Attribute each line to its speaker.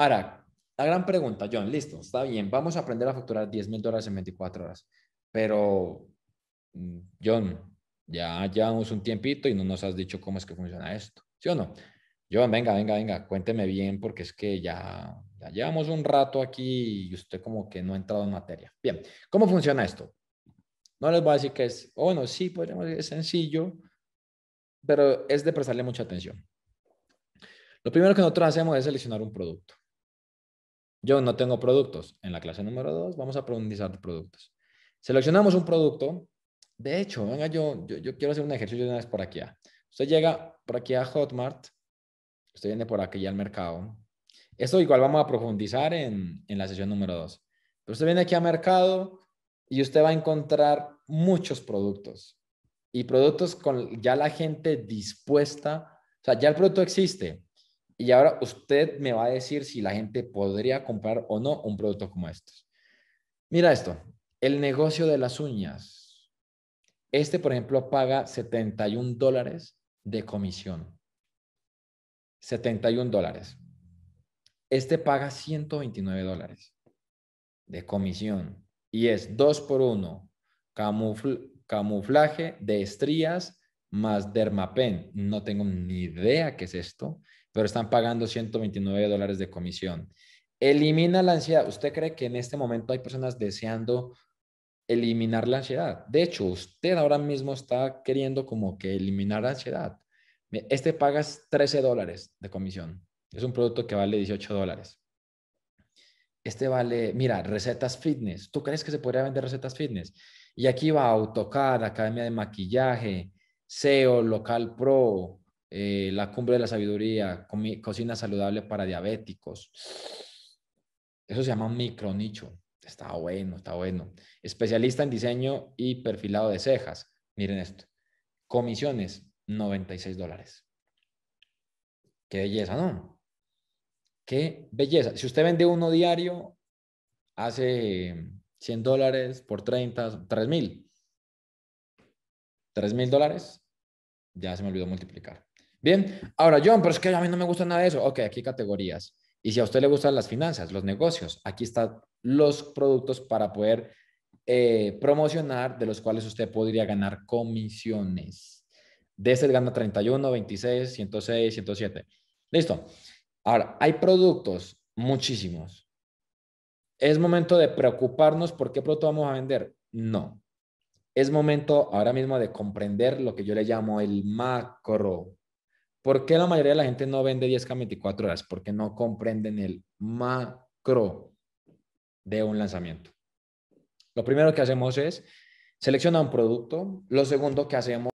Speaker 1: Ahora, la gran pregunta, John, listo, está bien, vamos a aprender a facturar 10 mil dólares en 24 horas, pero, mm, John, ya llevamos un tiempito y no nos has dicho cómo es que funciona esto, ¿sí o no? John, venga, venga, venga, cuénteme bien porque es que ya, llevamos un rato aquí y usted como que no ha entrado en materia. Bien, ¿cómo funciona esto? No les voy a decir que es, bueno, oh, sí, podríamos decir, es sencillo, pero es de prestarle mucha atención. Lo primero que nosotros hacemos es seleccionar un producto. Yo no tengo productos. En la clase número 2 vamos a profundizar de productos. Seleccionamos un producto. De hecho, venga, yo, yo, quiero hacer un ejercicio de una vez por aquí. Ah. Usted llega por aquí a Hotmart. Usted viene por aquí al mercado. Esto igual vamos a profundizar en, la sesión número 2. Pero usted viene aquí a mercado y usted va a encontrar muchos productos. Y productos con ya la gente dispuesta. O sea, ya el producto existe y ahora usted me va a decir si la gente podría comprar o no un producto como estos. Mira esto, el negocio de las uñas. Este, por ejemplo, paga 71 dólares de comisión. 71 dólares. Este paga 129 dólares de comisión y es 2 por 1, camuflaje de estrías más dermapen. No tengo ni idea qué es esto pero están pagando 129 dólares de comisión. Elimina la ansiedad. ¿Usted cree que en este momento hay personas deseando eliminar la ansiedad? De hecho, usted ahora mismo está queriendo como que eliminar la ansiedad. Este pagas 13 dólares de comisión. Es un producto que vale 18 dólares. Este vale, mira, recetas fitness. ¿Tú crees que se podría vender recetas fitness? Y aquí va AutoCAD, Academia de Maquillaje, SEO, Local Pro, eh, la cumbre de la sabiduría, cocina saludable para diabéticos. Eso se llama micro nicho, Está bueno, está bueno. Especialista en diseño y perfilado de cejas. Miren esto. Comisiones, 96 dólares. Qué belleza, ¿no? Qué belleza. Si usted vende uno diario, hace 100 dólares por 30, 3 mil. 3 mil dólares, ya se me olvidó multiplicar. Bien, ahora John, pero es que a mí no me gusta nada de eso. Ok, aquí categorías. Y si a usted le gustan las finanzas, los negocios, aquí están los productos para poder eh, promocionar de los cuales usted podría ganar comisiones. De ese gana 31, 26, 106, 107. Listo. Ahora, hay productos, muchísimos. ¿Es momento de preocuparnos por qué producto vamos a vender? No. Es momento ahora mismo de comprender lo que yo le llamo el macro ¿Por qué la mayoría de la gente no vende 10K 24 horas? Porque no comprenden el macro de un lanzamiento. Lo primero que hacemos es seleccionar un producto. Lo segundo que hacemos